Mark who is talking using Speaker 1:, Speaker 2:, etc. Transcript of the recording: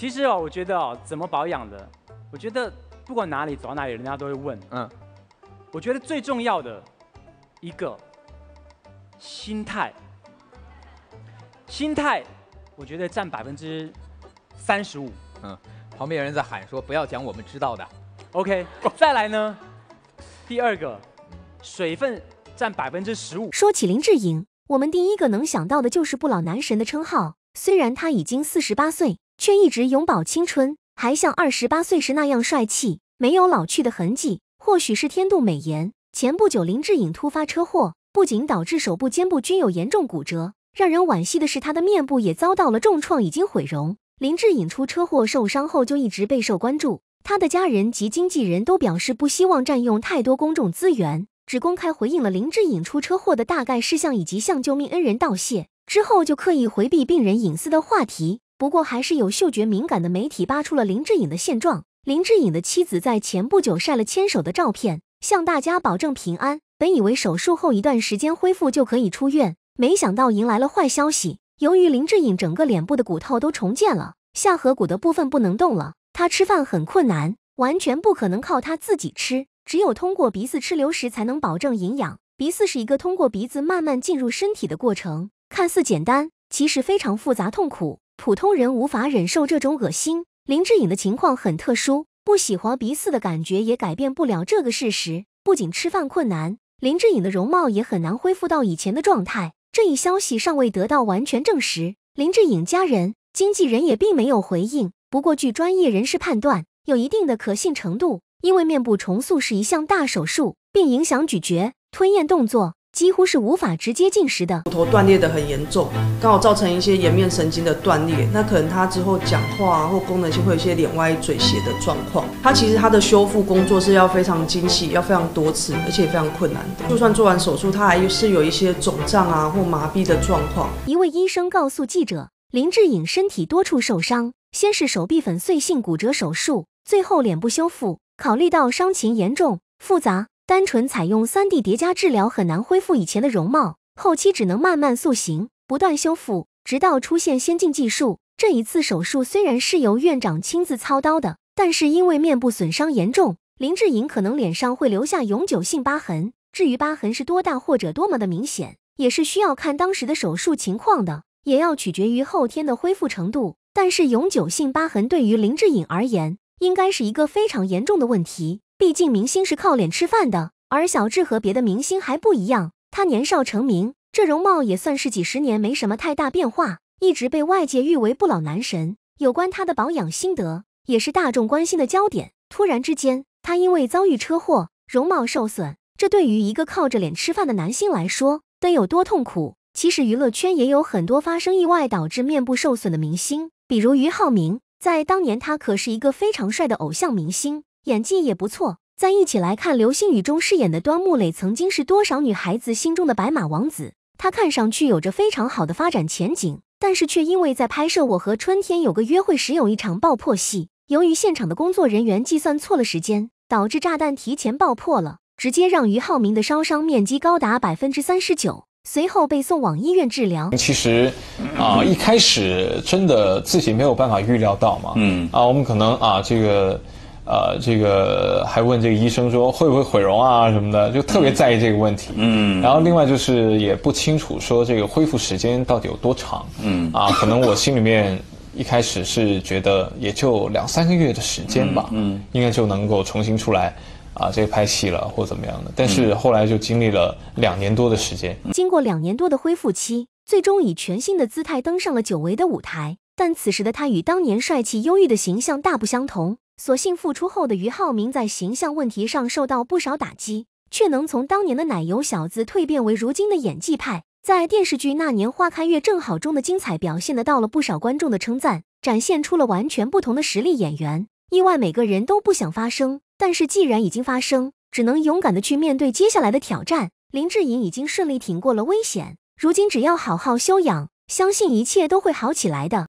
Speaker 1: 其实哦，我觉得哦，怎么保养的？我觉得不管哪里走到哪里，人家都会问。嗯，我觉得最重要的一个心态，心态，我觉得占百分之三十五。嗯，旁边有人在喊说：“不要讲我们知道的。” OK，再来呢，第二个，水分占百分之十五。说起林志颖，我们第一个能想到的就是“不老男神”的称号。虽然他已经四十八岁。却一直永葆青春，还像二十八岁时那样帅气，没有老去的痕迹。或许是天妒美颜。前不久，林志颖突发车祸，不仅导致手部、肩部均有严重骨折，让人惋惜的是，他的面部也遭到了重创，已经毁容。林志颖出车祸受伤后就一直备受关注，他的家人及经纪人都表示不希望占用太多公众资源，只公开回应了林志颖出车祸的大概事项以及向救命恩人道谢，之后就刻意回避病人隐私的话题。不过，还是有嗅觉敏感的媒体扒出了林志颖的现状。林志颖的妻子在前不久晒了牵手的照片，向大家保证平安。本以为手术后一段时间恢复就可以出院，没想到迎来了坏消息。由于林志颖整个脸部的骨头都重建了，下颌骨的部分不能动了，他吃饭很困难，完全不可能靠他自己吃，只有通过鼻子吃流食才能保证营养。鼻子是一个通过鼻子慢慢进入身体的过程，看似简单，其实非常复杂、痛苦。普通人无法忍受这种恶心，林志颖的情况很特殊，不喜欢鼻饲的感觉也改变不了这个事实。不仅吃饭困难，林志颖的容貌也很难恢复到以前的状态。这一消息尚未得到完全证实，林志颖家人、经纪人也并没有回应。不过，据专业人士判断，有一定的可信程度，因为面部重塑是一项大手术，并影响咀嚼、吞咽动作。几乎是无法直接进食的。骨头断裂的很严重，刚好造成一些颜面神经的断裂，那可能他之后讲话或功能性会有些脸歪嘴斜的状况。他其实他的修复工作是要非常精细，要非常多次，而且非常困难的。就算做完手术，他还是有一些肿胀啊或麻痹的状况。一位医生告诉记者，林志颖身体多处受伤，先是手臂粉碎性骨折手术，最后脸部修复。考虑到伤情严重复杂。单纯采用三 D 叠加治疗很难恢复以前的容貌，后期只能慢慢塑形、不断修复，直到出现先进技术。这一次手术虽然是由院长亲自操刀的，但是因为面部损伤严重，林志颖可能脸上会留下永久性疤痕。至于疤痕是多大或者多么的明显，也是需要看当时的手术情况的，也要取决于后天的恢复程度。但是永久性疤痕对于林志颖而言，应该是一个非常严重的问题。毕竟，明星是靠脸吃饭的，而小智和别的明星还不一样，他年少成名，这容貌也算是几十年没什么太大变化，一直被外界誉为不老男神。有关他的保养心得，也是大众关心的焦点。突然之间，他因为遭遇车祸，容貌受损，这对于一个靠着脸吃饭的男性来说，得有多痛苦？其实，娱乐圈也有很多发生意外导致面部受损的明星，比如俞灏明，在当年他可是一个非常帅的偶像明星。演技也不错，再一起来看《流星雨》中饰演的端木磊，曾经是多少女孩子心中的白马王子。他看上去有着非常好的发展前景，但是却因为在拍摄《我和春天有个约会》时有一场爆破戏，由于现场的工作人员计算错了时间，导致炸弹提前爆破了，直接让于浩明的烧伤面积高达百分之三十九，随后被送往医院治疗。其实啊，一开始真的自己没有办法预料到嘛，嗯，啊，我们可能啊这个。呃，这个还问这个医生说会不会毁容啊什么的，就特别在意这个问题。嗯，然后另外就是也不清楚说这个恢复时间到底有多长。嗯，啊，可能我心里面一开始是觉得也就两三个月的时间吧。嗯，应该就能够重新出来，啊，这个拍戏了或怎么样的。但是后来就经历了两年多的时间。经过两年多的恢复期，最终以全新的姿态登上了久违的舞台。但此时的他与当年帅气忧郁的形象大不相同。所幸复出后的于浩明在形象问题上受到不少打击，却能从当年的奶油小子蜕变为如今的演技派，在电视剧《那年花开月正好》中的精彩表现得到了不少观众的称赞，展现出了完全不同的实力演员。意外每个人都不想发生，但是既然已经发生，只能勇敢的去面对接下来的挑战。林志颖已经顺利挺过了危险，如今只要好好休养，相信一切都会好起来的。